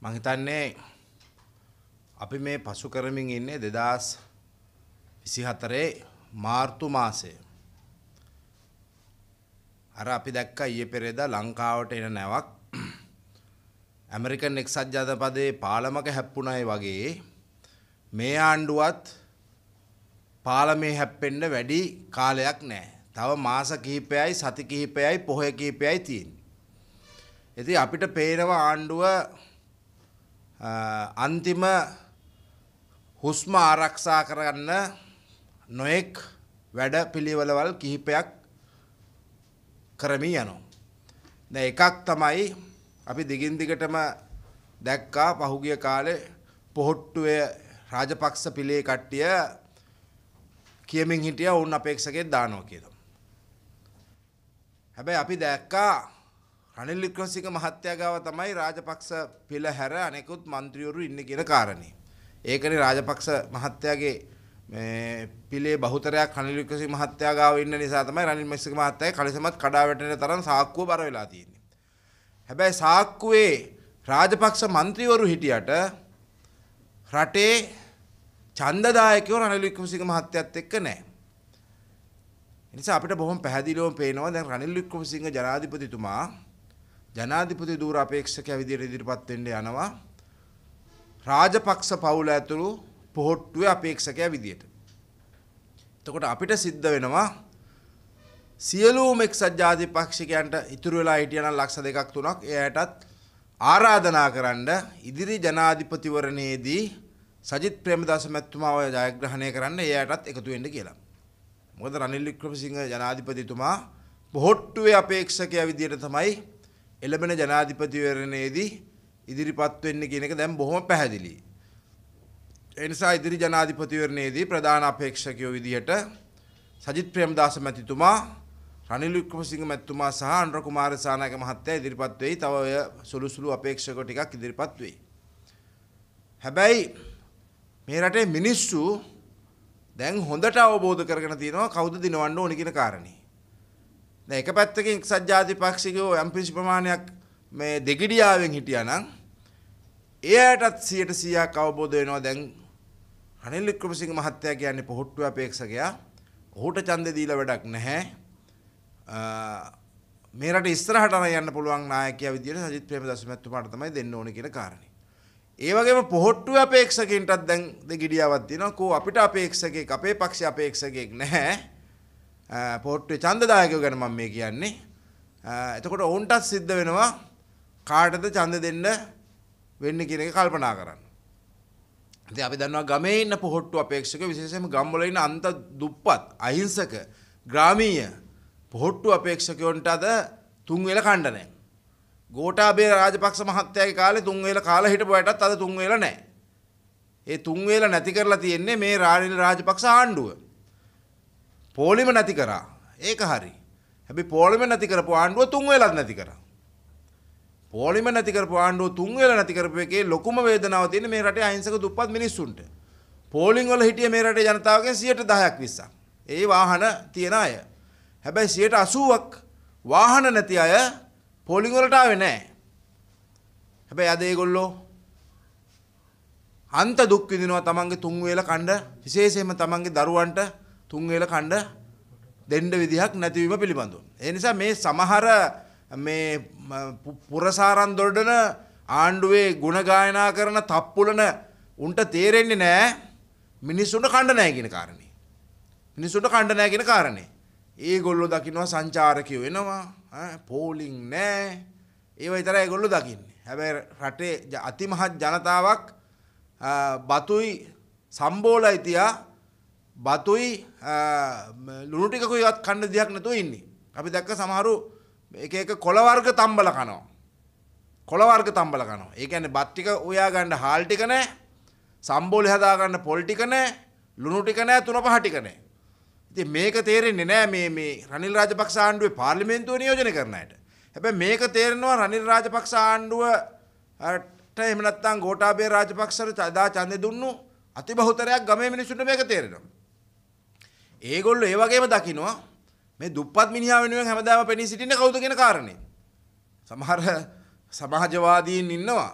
මං හිතන්නේ අපි මේ පසු කරමින් ඉන්නේ 2024 මාර්තු මාසයේ අර අපි දැක්ක ඊයේ පෙරේදා ලංකාවට එන නැවක් ඇමරිකන් එක්සත් ජාතපදයේ පාලමක හැප්පුණයි වගේ මේ ආණ්ඩුවත් පාලමේ හැප්පෙන්න වැඩි කාලයක් නැහැ. තව මාස කිහිපයයි සති කිහිපයයි පොහොය කිහිපයයි තියෙන්නේ. ඉතින් අපිට පේනවා ආණ්ඩුව අන්තිම හුස්ම ආරක්ෂා කරගන්න නොයෙක් වැඩ පිළිවෙලවල් කිහිපයක් කරමී යනවා. දැ එකක් තමයි අපි දිගින් දිගටම දැක්කා පහුගිය කාලේ පොහොට්ටුවය රාජපක්ෂ පිළේ කට්ටිය කියමින් හිටිය ඔවුන් අපේක්ෂකෙත් දානෝ කියලා. හැබැයි අපි දැක්කා රනිල් වික්‍රමසිංහ මහත්තයා ගාව තමයි රාජපක්ෂ පෙළහැර අනෙකුත් മന്ത്രിවරු ඉන්නේ කියන කාරණේ. ඒකනේ රාජපක්ෂ මහත්තයාගේ මේ පිලේ බහුතරයක් රනිල් වික්‍රමසිංහ මහත්තයා ගාව ඉන්න නිසා තමයි රනිල් වික්‍රමසිංහ මහත්තයාගේ කලිසමත් කඩා වැටෙන තරම් සාක්කුව බර වෙලා තියෙන්නේ. හැබැයි සාක්කුවේ රාජපක්ෂ മന്ത്രിවරු හිටියට රටේ ඡන්දදායකයෝ රනිල් වික්‍රමසිංහ මහත්තයත් එක්ක නැහැ. නිසා අපිට බොහොම පැහැදිලිවම පේනවා දැන් රනිල් වික්‍රමසිංහ ජනාධිපතිතුමා ජනාධිපති ධූර අපේක්ෂකයා විදියට ඉදිරිපත් වෙන්න යනවා රාජපක්ෂ පවුල ඇතුළු පොහොට්ටුවේ අපේක්ෂකයා විදියට. එතකොට අපිට සිද්ධ වෙනවා සියලුම එක්සත් ජාතිපක්ෂිකයන්ට ඉතුරු වෙලා හිටියනම් ලක්ෂ දෙකක් තුනක් එයාටත් ආරාධනා කරන්න ඉදිරි ජනාධිපතිවරණයේදී සජිත් ප්‍රේමදාස මැතිතුමාව ජයග්‍රහණය කරන්න එයාටත් එකතු වෙන්න කියලා. මොකද රනිල් වික්‍රමසිංහ ජනාධිපතිතුමා පොහොට්ටුවේ අපේක්ෂකයා විදියට තමයි එළඹෙන ජනාධිපතිවරණයේදී ඉදිරිපත් වෙන්න කියන එක දැන් බොහොම පැහැදිලියි. ඒ නිසා ඉදිරි ජනාධිපතිවරණයේදී ප්‍රධාන අපේක්ෂකයෝ විදිහට සජිත් ප්‍රේමදාස මැතිතුමා රනිල් වික්‍රමසිංහ මැතිතුමා සහ අනුර කුමාර සානායක මහත්තයා ඉදිරිපත් වෙයි. තව ඔය සුළු සුළු අපේක්ෂකෝ ටිකක් ඉදිරිපත් වෙයි. හැබැයි මේ රටේ මිනිස්සු දැන් හොඳට අවබෝධ කරගෙන තියෙනවා කවුද දිනවන්න ඕනි කියන කාරණේ. එක පැත්තකින් සජ්ජාති පක්ෂිකෝ යම්පිසි ප්‍රමාණයක් මේ දෙගිඩියාවෙන් හිටියනම් එයටත් සියට සියයක් අවබෝධ වෙනවා දැන් රනිල් වික්‍රමසිංහ මහත්තයා කියන්නේ පොහොට්ටු අපේක්ෂකයා. ඔහුට ඡන්දේ දීලා වැඩක් නැහැ. මේ රට ඉස්සරහට යන්න පුළුවන් නායකයා විදියට සජිත් ප්‍රේමදාස මහත්මයාට තමයි දෙන්න ඕනේ කියන කාරණේ. ඒ වගේම පොහොට්ටු අපේක්ෂකෙන්ටත් දැන් දෙගිඩියාවක් දෙනවා. කෝ අපිට අපේක්ෂකෙක් අපේ පක්ෂ අපේක්ෂකෙක් නැහැ. පෝට්ටේ uh, චන්දදායකව ගැන මම මේ කියන්නේ. Uh, එතකොට ඔවුන්ටත් සිද්ධ වෙනවා කාටද ඡන්ද දෙන්න වෙන්නේ කියන එක කල්පනා කරන්න. ඉතින් අපි දන්නවා ගමේ ඉන්න පොහොට්ටු අපේක්ෂක විශේෂයෙන්ම ගම්වල ඉන්න අන්ත දුප්පත් අහිංසක ග්‍රාමීය පොහොට්ටු අපේක්ෂකයන්ට අද තුන් වේල කණ්ඩ නැහැ. ගෝඨාභය රාජපක්ෂ මහත්තයාගේ කාලේ තුන් වේල කාලා හිටපු අයටත් අද තුන් වේල නැහැ. ඒ තුන් වේල නැති කරලා තියෙන්නේ මේ රානිල රාජපක්ෂ ආණ්ඩුව. පෝලිම නැති කරා. ඒක හරි. හැබැයි පෝලිම නැති කරපු ආණ්ඩුව තුන් වෙලක් නැති කරා. පෝලිම නැති කරපු ආණ්ඩුව තුන් වෙල නැති කරපු එකේ ලොකුම වේදනාව තියෙන්නේ මේ රටේ අහිංසක දුප්පත් මිනිස්සුන්ට. පෝලිං වල හිටිය මේ රටේ ජනතාවගෙන් 10%ක් 20ක්. ඒ වාහන තියන අය. හැබැයි 80%ක් වාහන නැති අය පෝලිං වලට ආවේ නැහැ. හැබැයි අද ඒගොල්ලෝ අන්ත දුක් විඳිනවා තමන්ගේ තුන් වේල කණ්ඩ විශේෂයෙන්ම තමන්ගේ දරුවන්ට තුන්වෙල කණ්ඩ දෙන්ඩ විදිහක් නැතිවීම පිළිබඳු. එනිසා මේ සමහර පුරසාරන් දොඩන ආණ්ඩුවේ ගුණගායනා කරන තප්පුලන උන්ට තේරෙන්නේ නෑ මිනිස්සුන්ට කණ්ඩ නෑගෙන කාරණේ. මිනිසුට කණ්ඩ නෑගෙන කාරණේ. ඒ ගොල්ලො දකිනවා සංචාරකය වෙනවා පෝලිං නෑ ඒ විතර ඒගොල්ලො දකින්නේ. හැබැ රටේ අතිමහත් ජනතාවක් බතුයි සම්බෝල යිතියා බතුයි ලුණුටිකකුයත් කණ්ඩ දෙයක් නැතුව ඉන්නේ. අපි දැක්ක සමහරු එක එක කොළවර්ග තම්බල කනවා. කොළවර්ග තම්බල කනවා. ඒ කියන්නේ බත් ටික උයා ගන්න හාල් ටික නැහැ. සම්බෝලේ හදා ගන්න පොල් ටික නැහැ. ලුණු ටික නැහැ, තුන පහ ටික නැහැ. ඉතින් මේක තේරෙන්නේ නැහැ මේ මේ රනිල් රාජපක්ෂ ආණ්ඩුවේ පාර්ලිමේන්තුව නියෝජනය කරන අයට. හැබැයි මේක තේරෙනවා රනිල් රාජපක්ෂ ආණ්ඩුව ට එහෙම නැත්නම් ගෝඨාභය රාජපක්ෂට අදා ඡන්දෙ දුන්නු අතිබහුතරයක් ගමේ මිනිසුන්ට මේක තේරෙනවා. ඒගොල්ලෝ ඒ වගේම දකිනවා මේ දුප්පත් මිනිහා වෙනුවෙන් හැමදාම පෙනී සිටින්නේ කවුද කියන කාරණේ. සමහර සමාජවාදීන් ඉන්නවා.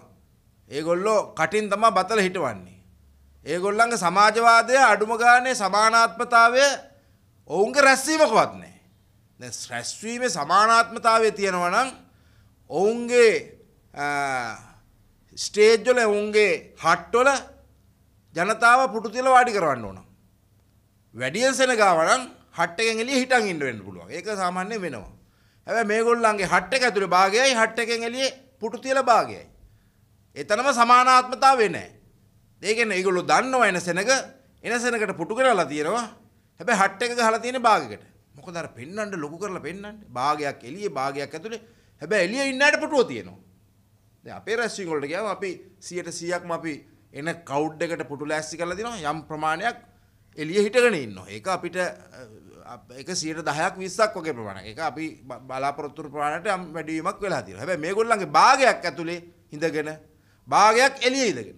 ඒගොල්ලෝ කටින් තමයි බතල හිටවන්නේ. ඒගොල්ලන්ගේ සමාජවාදය අඩුම ගානේ සමානාත්මතාවය ඔවුන්ගේ රැස්වීමකවත් නැහැ. දැන් රැස්වීමේ සමානාත්මතාවය තියෙනවා නම් ඔවුන්ගේ ස්ටේජ් වල ඔවුන්ගේ හට්ටවල ජනතාව පුටු තියලා වාඩි කරවන්න ඕන. වැඩියෙන් සෙනගාව නම් හට් එකෙන් එළිය හිටන් ඉන්න වෙන්න පුළුවන්. ඒක සාමාන්‍යයෙන් වෙනවා. හැබැයි මේගොල්ලන්ගේ හට් එක ඇතුලේ භාගයයි හට් එකෙන් එළියේ පුටු තියලා භාගයයි. එතනම සමානාත්මතාවය නැහැ. ඒ කියන්නේ ඒගොල්ලෝ දන්නවා එන සෙනග එන සෙනකට පුටු කරලා තියෙනවා. හැබැයි හට් එක ගහලා තියෙන භාගයකට. මොකද අර පෙන්වන්න ලොකු කරලා පෙන්වන්න. භාගයක් එළියේ භාගයක් ඇතුලේ. හැබැයි එළියේ ඉන්නාට පුටුව තියෙනවා. දැන් අපේ රැස්වීම් වලට ගියාම අපි 100%ක්ම අපි එන කවුඩ් එකට පුටු ලෑස්ති කරලා දිනවා යම් ප්‍රමාණයක් එලිය හිටගෙන ඉන්න ඒක අපිට එක සියට දහයක් විස්සක් වගේ ප්‍රමාණ එක අපි බලාපොරොත්තුර ප්‍රමාණයට වැඩීමක් වෙලා තියෙනවා. හැබැයි මේගොල්ලන්ගේ භාගයක් ඇතුලේ ඉඳගෙන භාගයක් එළියේ ඉඳගෙන.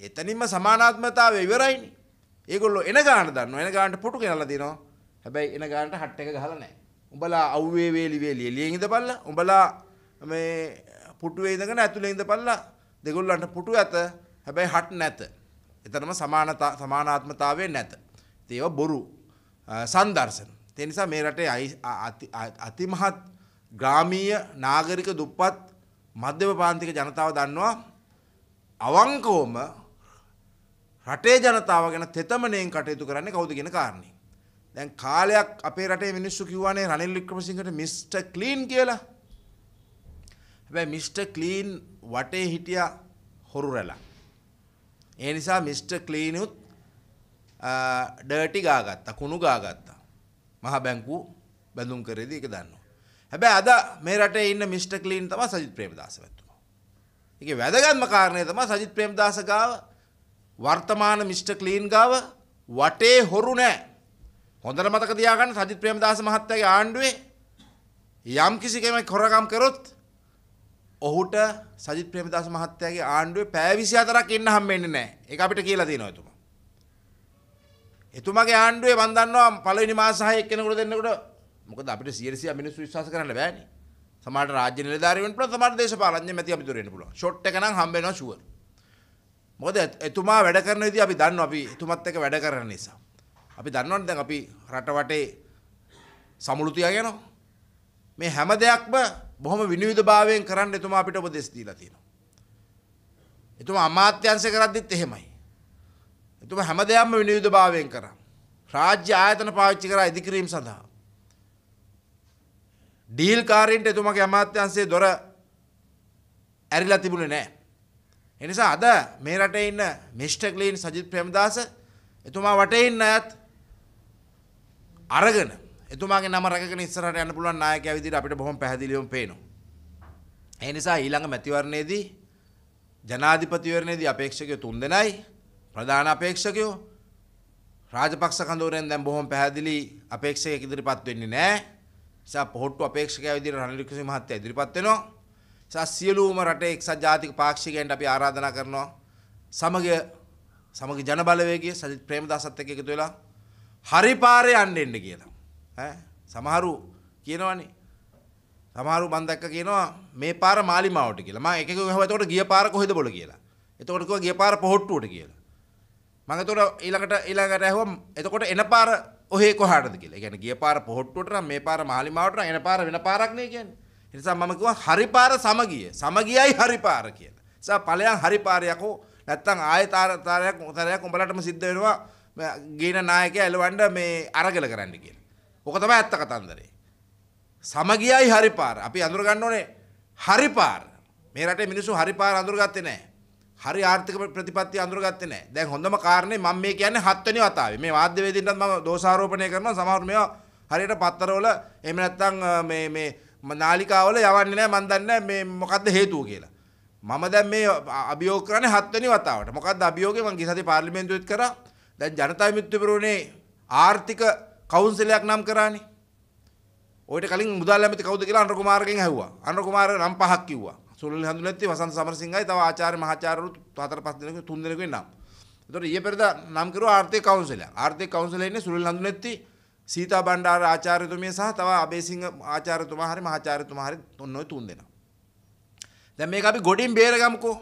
එතනින්ම සමානාත්මතාවය ඉවරයිනේ. ඒගොල්ලෝ එන ගාන දන්නවා. එන ගානට පුටු ගෙනල්ලා දිනවා. හැබැයි එන ගානට හට් එක ගහලා නැහැ. උඹලා අව්වේ වේලි වේලි එළියෙන් ඉඳපල්ලා. උඹලා මේ පුටුවේ ඉඳගෙන ඇතුලේ ඉඳපල්ලා. දෙගොල්ලන්ට පුටු ඇත. හැබැයි හට් නැත. එතරම සමානාත්මතාවය නැත. ඒව බොරු සංදර්ශන. තිනිසා මේ රටේ අතිමහත් ග්‍රාමීය නාගරික දුප්පත් මධ්‍යම පාන්තික ජනතාව දන්නවා අවංකෝම රටේ ජනතාව ගැන තෙතමනයෙන් කටයුතු කරන්නේ කවුද කියන කාරණේ. දැන් කාලයක් අපේ රටේ මිනිස්සු කිව්වානේ රනිල් වික්‍රමසිංහට මිස්ටර් ක්ලීන් කියලා. හැබැයි මිස්ටර් ක්ලීන් වටේ හිටියා හොරු රැලක්. ඒ නිසා මිස්ටර් ක්ලීනුත් ඩර්ටි ගාගත්තා කුණු ගාගත්තා මහ බැංකු බැඳුම් කරේදී ඒක දන්නවා. හැබැයි අද මේ රටේ ඉන්න මිස්ටර් ක්ලීන් තමයි සජිත් ප්‍රේමදාස වැතුමා. ඒකේ වැදගත්ම කාරණය තමයි සජිත් ප්‍රේමදාස ගාව වර්තමාන මිස්ටර් ක්ලීන් ගාව වටේ හොරු නැහැ. හොඳට මතක තියාගන්න සජිත් ප්‍රේමදාස මහත්තයාගේ ආණ්ඩුවේ යම් කිසි කෙනෙක් හොරකම් කරොත් ඔහුට සජිත් ප්‍රේමදාස මහත්තයාගේ ආණ්ඩුවේ පැය 24ක් ඉන්න හම්බෙන්නේ නැහැ. ඒක අපිට කියලා තියෙනවා එතුමා. එතුමාගේ ආණ්ඩුවේ මම දන්නවා පළවෙනි මාස 6 එක්කෙනෙකුට දෙන්නකොට මොකද අපිට 100 මිනිස්සු විශ්වාස කරන්න බෑනේ. සමහරට රාජ්‍ය නිලධාරීන් පුළුවන් සමහර දේශපාලඥයන් මැති අපිට උරෙන්න පුළුවන්. ෂොට් එක නම් හම්බ වෙනවා ෂුවර්. මොකද එතුමා වැඩ කරන විදිහ අපි දන්නවා අපි එතුමත් එක්ක වැඩ කරන නිසා. අපි දන්නවනේ දැන් අපි රට වටේ සමුළු තියාගෙන මේ හැම දෙයක්ම බොහොම විනිවිධභාවයෙන් කරන්න එතුමා අපිට උපදෙස් දීලා තියෙනවා. එතුමා අමාත්‍යංශ කරද්දිත් එහෙමයි. එතුමා හැම දෙයක්ම විනිවිධභාවයෙන් කරා. රාජ්‍ය ආයතන පාවිච්චි කරා ඉදිකිරීම සඳහා. ඩීල් කාරීන්ට එතුමාගේ අමාත්‍යංශයේ දොර ඇරිලා තිබුණේ නැහැ. ඒ නිසා අද මේ රටේ ඉන්න මිස්ටර් ක්ලීන් සජිත් ප්‍රේමදාස එතුමා වටේ ඉන්න අයත් අරගෙන එතුමාගේ නම රැකගෙන ඉස්සරහට යන්න පුළුවන් නායකයා විදිහට අපිට බොහොම පැහැදිලිවම පේනවා. ඒ නිසා ඊළඟ මැතිවරණයේදී ජනාධිපතිවරණයේදී අපේක්ෂකයෝ තුන්දෙනයි ප්‍රධාන අපේක්ෂකයෝ රාජපක්ෂ කඳවුරෙන් දැන් බොහොම පැහැදිලි අපේක්ෂකයෙක් ඉදිරිපත් වෙන්නේ නැහැ. නිසා පොහොට්ටු අපේක්ෂකයා විදිහට රනිල් වික්‍රමසිංහ මහත්තයා ඉදිරිපත් වෙනවා. නිසා සියලුම රටේ එක්සත් ජාතික පාක්ෂිකයන්ට අපි ආරාධනා කරනවා සමග සමග ජනබලවේගය සජිත් ප්‍රේමදාසත් එක්ක එකතු වෙලා හරි පාරේ යන්න එන්න කියලා. ඈ සමහරු කියනවනේ සමහරු මන් දැක්ක කියනවා මේ පාර මාලිමාවට කියලා. මම එකෙක් ගහුවා එතකොට ගිය පාර කොහෙද බොල කියලා. එතකොට කිව්වා ගිය පාර පොහොට්ටුවට කියලා. මම එතකොට ඊළඟට ඊළඟට ඇහුවා එතකොට එන පාර ඔහේ කොහාටද කියලා. ඒ කියන්නේ ගිය පාර පොහොට්ටුවට නම් මේ පාර මාලිමාවට නම් එන පාර වෙන පාරක් නේ කියන්නේ. ඒ නිසා මම කිව්වා හරි පාර සමගිය. සමගියයි හරි පාර කියලා. ඒ නිසා ඵලයන් හරි පාරයක් හෝ නැත්තම් ආයෙ තාරයක් තාරයක් උඹලටම සිද්ධ වෙනවා ගේන නායකයා එලවන්න මේ අරගල කරන්න කියලා. ඕක තමයි ඇත්ත කතන්දරේ. සමගියයි හරි පාර. අපි අඳුරගන්න ඕනේ හරි පාර. මේ රටේ මිනිස්සු හරි පාර අඳුරගත්තේ නැහැ. හරි ආර්ථික ප්‍රතිපත්තිය අඳුරගත්තේ නැහැ. දැන් හොඳම කාරණේ මම මේ කියන්නේ හත්වෙනි වතාවේ. මේ වාද්‍ය වේදින්ටත් මම දෝෂාරෝපණය කරනවා. සමහර මේවා හරියට පත්තරවල එහෙම නැත්නම් මේ මේ නාලිකාවල යවන්නේ නැහැ. මම දන්නේ මේ මොකද්ද හේතුව කියලා. මම දැන් මේ අභියෝග කරන්නේ හත්වෙනි වතාවට. මොකද්ද අභියෝගේ මම ගිහසති පාර්ලිමේන්තුවෙත් කරා. දැන් ජනතා විමුක්ති පෙරමුණේ ආර්ථික කවුන්සිලයක් නම් කරානේ. ඔයිට කලින් මුදල් ඇමති කවුද කියලා අනුර කුමාරගෙන් ඇහුවා. අනුර කුමාර නම් පහක් කිව්වා. සුනිල් හඳුනැත්තේ වසන්ත සමරසිංහයි තව ආචාර්ය මහාචාර්යවරු හතර පහ දෙනෙකු තුන් දෙනෙකුගේ නම්. එතකොට ඊයේ පෙරදා නම් කරුවා ආර්ථික කවුන්සිලය. ආර්ථික කවුන්සිලයේ ඉන්නේ සුනිල් හඳුනැත්තේ සීතා බණ්ඩාර ආචාර්යතුමිය සහ තව අබේසිංහ ආචාර්යතුමා හරි මහාචාර්යතුමා හරි ඔන්න ඔය තුන් දෙනා. දැන් මේක අපි ගොඩින් බේරගමුකෝ.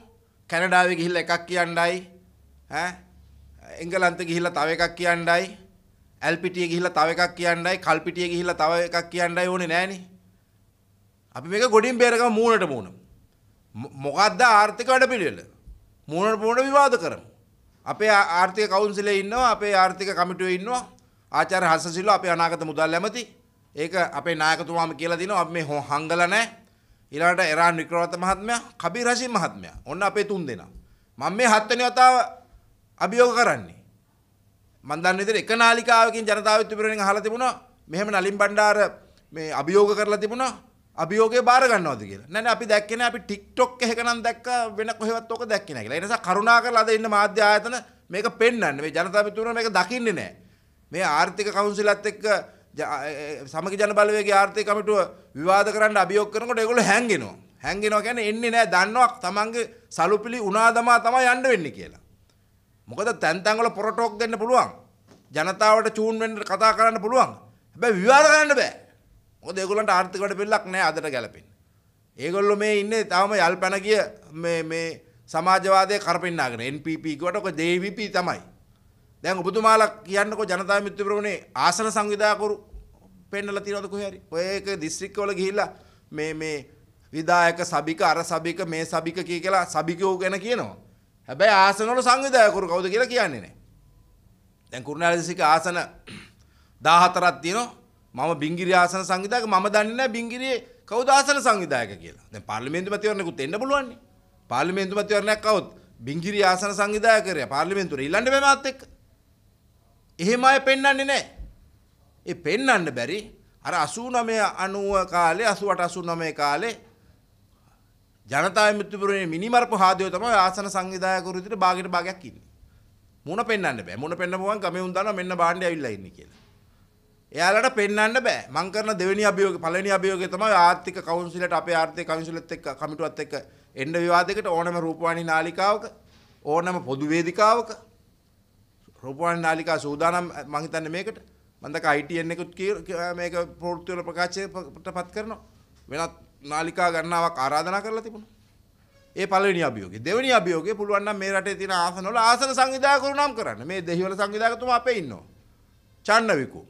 කැනඩාවේ ගිහිල්ලා එකක් කියණ්ඩයි. ඈ එංගලන්තේ ගිහිල්ලා තව එකක් කියණ්ඩයි. ඇල්පිටිය ගිහිල්ලා තව එකක් කියන්නයි කල්පිටිය ගිහිල්ලා තව එකක් කියන්නයි ඕනේ නෑනේ. අපි මේක ගොඩින් බේරගම මූණට මූණ. මොකද්ද ආර්ථික වැඩපිළිවෙල? මූණට මූණ විවාද කරමු. අපේ ආර්ථික කවුන්සිලේ ඉන්නවා අපේ ආර්ථික කමිටුවේ ඉන්නවා ආචාර්ය හසසිලෝ අපේ අනාගත මුදල් ඇමති. ඒක අපේ නායකතුමාම කියලා දිනවා අපි මේ හංගලා නැහැ. ඊළඟට එරාන් වික්‍රමරත්න මහත්මයා, කබීර් හෂීම් මහත්මයා. ඔන්න අපේ තුන් දෙනා. මම මේ හත්වෙනි වතාව අභියෝග කරන්නේ. මන් දන්න විදිහට එක නාලිකාවකින් ජනතාවෙත් විපරණෙන් අහලා තිබුණා මෙහෙම නලින් බණ්ඩාර මේ අභියෝග කරලා තිබුණා අභියෝගේ බාර ගන්නවද කියලා. නෑ නෑ අපි දැක්කේ නෑ අපි TikTok එකක නම් දැක්ක වෙන කොහෙවත් ඔක දැක්කේ නෑ කියලා. ඒ නිසා කරුණා කරලා අද ඉන්න මාධ්‍ය ආයතන මේක පෙන්වන්න. මේ ජනතා මිතුරන් මේක දකින්නේ නෑ. මේ ආර්ථික කවුන්සිලත් එක්ක සමගි ජන බලවේගයේ ආර්ථික කමිටුව විවාද කරන්න අභියෝග කරනකොට ඒගොල්ලෝ හැංගෙනවා. හැංගෙනවා කියන්නේ එන්නේ නෑ දන්නවා තමන්ගේ සලුපිලි උනාදමා තමයි යන්න වෙන්නේ කියලා. මොකද තැන්තැන්වල පොරටෝක් දෙන්න පුළුවන් ජනතාවට චූන් වෙන්න කතා කරන්න පුළුවන් හැබැයි විවාද කරන්න බෑ මොකද ඒගොල්ලන්ට ආර්ථික වැඩපිළිවෙලක් නැහැ අදට ගැලපෙන්න ඒගොල්ලෝ මේ ඉන්නේ තාම යල් පැන ගිය මේ මේ සමාජවාදය කරපින්නාගෙන NPP කිව්වට ඔක JVP තමයි දැන් ඔබතුමාලා කියන්නකෝ ජනතා මිත්‍රපුරමනේ ආසන සංවිධාකරු පෙන්නලා තියනවද කොහේ හරි ඔය ඒක දිස්ත්‍රික්කවල ගිහිල්ලා මේ මේ විදායක සභික අර සභික මේ සභික කියලා සභිකයෝ ගැන කියනවා හැබැයි ආසනවල සංවිධායකවරු කවුද කියලා කියන්නේ නැහැ. දැන් කුරුණෑලසික ආසන 14ක් තියෙනවා. මම බිංගිරි ආසන සංවිධායක මම දන්නේ නැහැ බිංගිරියේ කවුද ආසන සංවිධායක කියලා. දැන් පාර්ලිමේන්තු මැතිවරණයකුත් එන්න පුළුවන්. පාර්ලිමේන්තු මැතිවරණයක් આવොත් බිංගිරි ආසන සංවිධායකරයා පාර්ලිමේන්තුවේ ඊළඟ මෙමාත් එක්ක. එහෙම අය පෙන්වන්නේ නැහැ. ඒ පෙන්වන්න බැරි අර 89 90 කාලේ 88 89 කාලේ ජනතා විමුක්තිපුරේ මිනිමරපු හාදයෝ තමයි ආසන සංවිධායකවරු විදිහට බාගෙට බාගයක් ඉන්නේ. මුණ පෙන්වන්න බෑ. මුණ පෙන්නපු ගමන් ගමේ උන් දානවා මෙන්න බාණ්ඩය ඇවිල්ලා ඉන්නේ කියලා. එයාලට පෙන්වන්න බෑ. මං කරන දෙවෙනි අභියෝගය පළවෙනි අභියෝගය තමයි ආර්ථික කවුන්සිලයට අපේ ආර්ථික කවුන්සිලෙත් එක්ක කමිටුවත් එක්ක එන්න විවාදයකට ඕනම රූපවාහිනී නාලිකාවක ඕනම පොදු වේදිකාවක රූපවාහිනී නාලිකා සූදානම් මං හිතන්නේ මේකට. මන්දක ITN එකත් මේක පොරොත්තු වල ප්‍රකාශයට පත් කරනවා. වෙනත් නාලිකා ගණනාවක් ආරාධනා කරලා තිබුණා. ඒ පළවෙනි අභියෝගේ. දෙවෙනි අභියෝගේ පුළුවන් නම් මේ රටේ තියෙන ආසනවල ආසන සංවිධායකවරුනම් කරන්න. මේ දෙහිවල සංවිධායකතුමා අපේ ඉන්නවා. චන්නවිකු.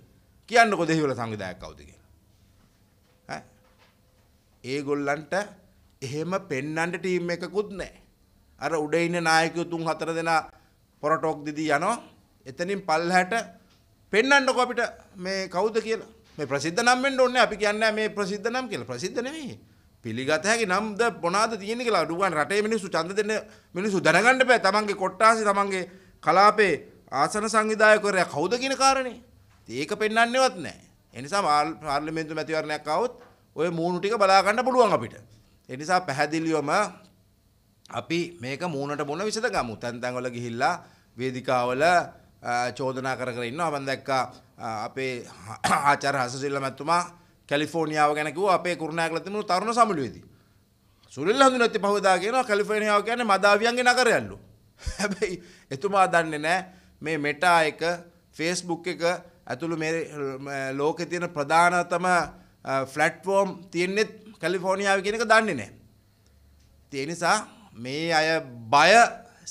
කියන්නකෝ දෙහිවල සංවිධායක කවුද කියලා. ඈ. ඒගොල්ලන්ට එහෙම පෙන්නන්න ටීම් එකකුත් නැහැ. අර උඩ ඉන්න නායකයෝ තුන් හතර දෙනා පොරටෝක් දිදී යනවා. එතනින් පල්හැට පෙන්නන්නකෝ අපිට මේ කවුද කියලා. මේ ප්‍රසිද්ධ නම් වෙන්න ඕනේ අපි කියන්නේ මේ ප්‍රසිද්ධ නම් කියලා ප්‍රසිද්ධ නෙමෙයි පිළිගත හැකි නම්ද මොනවාද තියෙන්නේ කියලා අඩුවන් රටේ මිනිස්සු ඡන්ද දෙන්න මිනිස්සු දැනගන්න බෑ තමන්ගේ කොට්ටාසේ තමන්ගේ කලාපේ ආසන සංවිධායකවරයා කවුද කියන කාරණේ ඒක පෙන්වන්නේවත් නැහැ ඒ නිසා පාර්ලිමේන්තු මැතිවරණයක් ආවොත් ඔය මූණු ටික බලා ගන්න පුළුවන් අපිට ඒ නිසා පැහැදිලිවම අපි මේක මූණට මොන විසඳ ගමු තැන් තැන් වල ගිහිල්ලා වේදිකාවල චෝදනා කර කර ඉන්නවා. මම දැක්කා අපේ ආචාර්ය හසසිල්ල මැතිතුමා කැලිෆෝනියාව ගැන කිව්වා අපේ කුරුණෑගල තිබුණු තරුණ සමුළුවේදී. සුනිල් හඳුනත් පහවදා කියනවා කැලිෆෝනියාව කියන්නේ මදාවියන්ගේ නගරයල්ලු. හැබැයි එතුමා දන්නේ නැහැ මේ මෙටා එක ෆේස්බුක් එක ඇතුළු මේ ලෝකේ තියෙන ප්‍රධානතම ෆ්ලැට්ෆෝම් තියෙන්නෙත් කැලිෆෝනියාව කියන එක දන්නේ නැහැ. ඒ නිසා මේ අය බය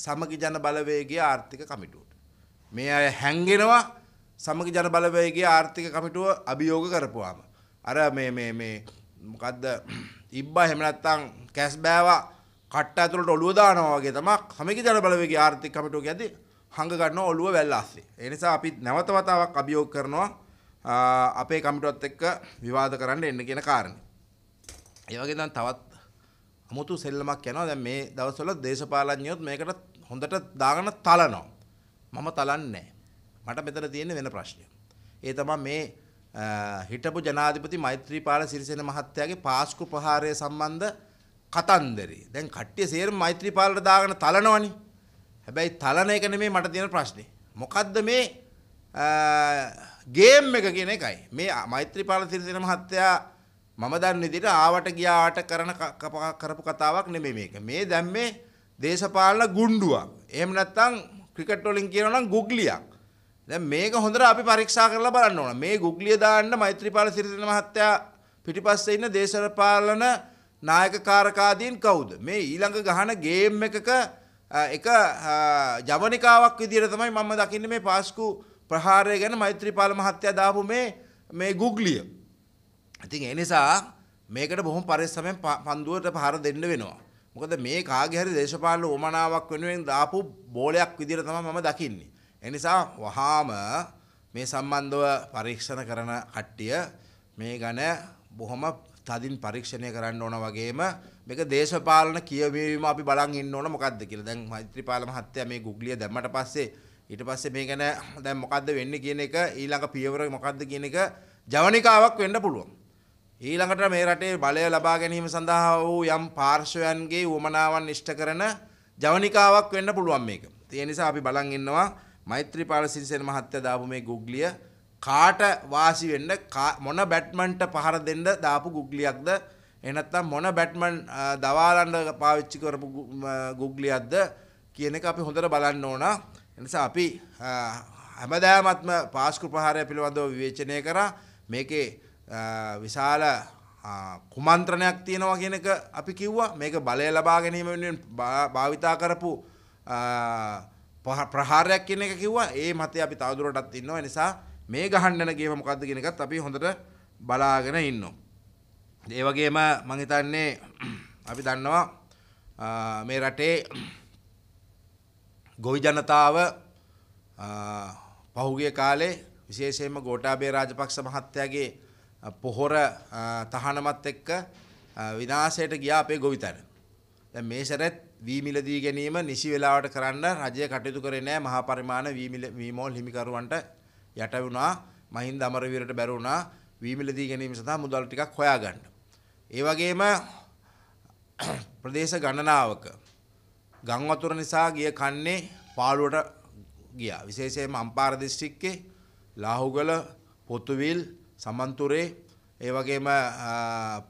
සමගි ජන බලවේගයේ ආර්ථික කමිටුවට මේ අය හැංගෙනවා සමග ජන බලවේගේ ආර්ථික කමිටුව අභියෝග කරපුවාම. අර මේ මේ මේ මොකද්ද ඉබ්බා එහෙම නැත්නම් කැස් බෑවා කට්ට ඇතුළට ඔළුව දානවා වගේ තමයි සමග ජන බලවේගේ ආර්ථික කමිටුව කියන්නේ හංග ගන්න ඔළුව වැල්ල ASCII. ඒ නිසා අපි නැවත වතාවක් අභියෝග කරනවා අපේ කමිටුවත් එක්ක විවාද කරන්න එන්න කියන කාරණේ. ඒ වගේ දැන් තවත් අමුතු සෙල්ලමක් යනවා. දැන් මේ දවස්වල දේශපාලඥයොත් මේකට හොඳට දාගෙන තලනවා. මම තලන්නේ මට මෙතන තියෙන වෙන ප්‍රශ්නය. ඒ තමා මේ හිටපු ජනාධිපති මෛත්‍රීපාල සිරිසෙන මහත්තයාගේ පාස්කු ප්‍රහාරය සම්බන්ධ කතන්දරේ. දැන් කට්ටිය සේරම මෛත්‍රීපාලට දාගෙන තලනවනේ. හැබැයි තලන එක නෙමෙයි මට තියෙන ප්‍රශ්නේ. මොකද්ද මේ ගේම් එක කියන එකයි. මේ මෛත්‍රීපාල සිරිසෙන මහත්තයා මම දන්න විදිහට ආවට ගියාට කරන කරපු කතාවක් නෙමෙයි මේක. මේ දැම්මේ දේශපාලන ගුණ්ඩුවක්. එහෙම නැත්නම් ක්‍රිකට් වලින් කියනවා නම් ගුග්ලියක්. දැන් මේක හොඳට අපි පරීක්ෂා කරලා බලන්න ඕන. මේ ගුග්ලිය දාන්න මෛත්‍රීපාල සිරිසේන මහත්තයා පිටිපස්සේ ඉන්න දේශපාලන නායකකාරකාදීන් කවුද? මේ ඊළඟ ගහන ගේම් එකක එක ජවනිකාවක් විදිහට තමයි මම දකින්නේ මේ පාස්කු ප්‍රහාරය ගැන මෛත්‍රීපාල මහත්තයා දාපු මේ මේ ගුග්ලිය. ඉතින් ඒ නිසා මේකට බොහොම පරිස්සමෙන් පන්දුවට පහර දෙන්න වෙනවා. මොකද මේ කාගේ හරි දේශපාලන උමනාවක් වෙනුවෙන් දාපු බෝලයක් විදිහට තමයි මම දකින්නේ. ඒ නිසා වහාම මේ සම්බන්ධව පරීක්ෂණ කරන කට්ටිය මේ ගැන බොහොම තදින් පරීක්ෂණය කරන්න ඕන වගේම මේක දේශපාලන කියවීම අපි බලන් ඉන්න ඕන මොකද්ද කියලා. දැන් මෛත්‍රීපාල මහත්තයා මේ ගුග්ලිය දැම්මට පස්සේ ඊට පස්සේ මේ ගැන දැන් මොකද්ද වෙන්නේ කියන එක ඊළඟ පියවර මොකද්ද කියන එක ජවනිකාවක් වෙන්න පුළුවන්. ඊළඟට මේ රටේ බලය ලබා ගැනීම සඳහා වූ යම් පාර්ශවයන්ගේ වමනාවන් ඉෂ්ට කරන ජවනිකාවක් වෙන්න පුළුවන් මේක. ඒ නිසා අපි බලන් ඉන්නවා මෛත්‍රීපාල සිරිසේන මහත්තයා දාපු මේ ගුග්ලිය කාට වාසි වෙන්න මොන බැට්මන්ට පහර දෙන්න දාපු ගුග්ලියක්ද එහෙනම් මොන බැට්මන් දවාලන්න පාවිච්චි කරපු ගුග්ලියක්ද කියන එක අපි හොඳට බලන්න ඕන. එනිසා අපි හැමදාමත්ම පාස්කු ප්‍රහාරය පිළිබඳව විවේචනය කරා මේකේ විශාල කුමන්ත්‍රණයක් තියෙනවා කියන එක අපි කිව්වා මේක බලය ලබා ගැනීම වෙනුවෙන් භාවිතා කරපු ප්‍රහාරයක් කියන එක කිව්වා ඒ මතය අපි තවදුරටත් ඉන්නවා නිසා මේ ගහන්නන ගේම මොකක්ද කියන එකත් අපි හොඳට බලාගෙන ඉන්නවා. ඒ වගේම මං හිතන්නේ අපි දන්නවා මේ රටේ ගොවි ජනතාව පහුගිය කාලේ විශේෂයෙන්ම ගෝඨාභය රාජපක්ෂ මහත්තයාගේ පොහොර තහනමත් එක්ක විනාශයට ගියා අපේ ගොවිතැන. දැන් මේ සැරෙත් වී මිල දී ගැනීම නිසි වේලාවට කරන්න රජය කටයුතු කරේ නැහැ මහා පරිමාණ වී මිල වීමෝල් හිමිකරුවන්ට යට වුණා මහින්ද අමරවීරට බැරි වුණා වී මිල දී ගැනීම සඳහා මුදල් ටිකක් හොයාගන්න. ඒ වගේම ප්‍රදේශ ගණනාවක ගම් වතුර නිසා ගිය කන්නේ පාළුවට ගියා. විශේෂයෙන්ම අම්පාර දිස්ත්‍රික්කේ ලාහුගල පොතුවිල් සමන්තුරේ ඒ වගේම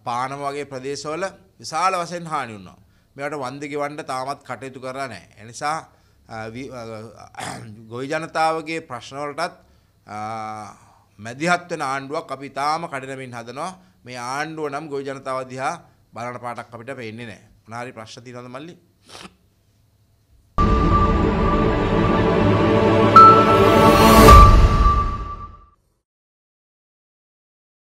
පානම වගේ ප්‍රදේශවල විශාල වශයෙන් හානි වුණා. මේවට වන්දි ගෙවන්න තාමත් කටයුතු කරලා නැහැ. ඒ නිසා ගොවි ජනතාවගේ ප්‍රශ්න වලටත් මැදිහත් වෙන ආණ්ඩුවක් අපි තාම කඩනමින් හදනවා. මේ ආණ්ඩුව නම් ගොවි ජනතාව දිහා බලන පාටක් අපිට පේන්නේ නැහැ. මොනාරි ප්‍රශ්න තියෙනවද මල්ලි?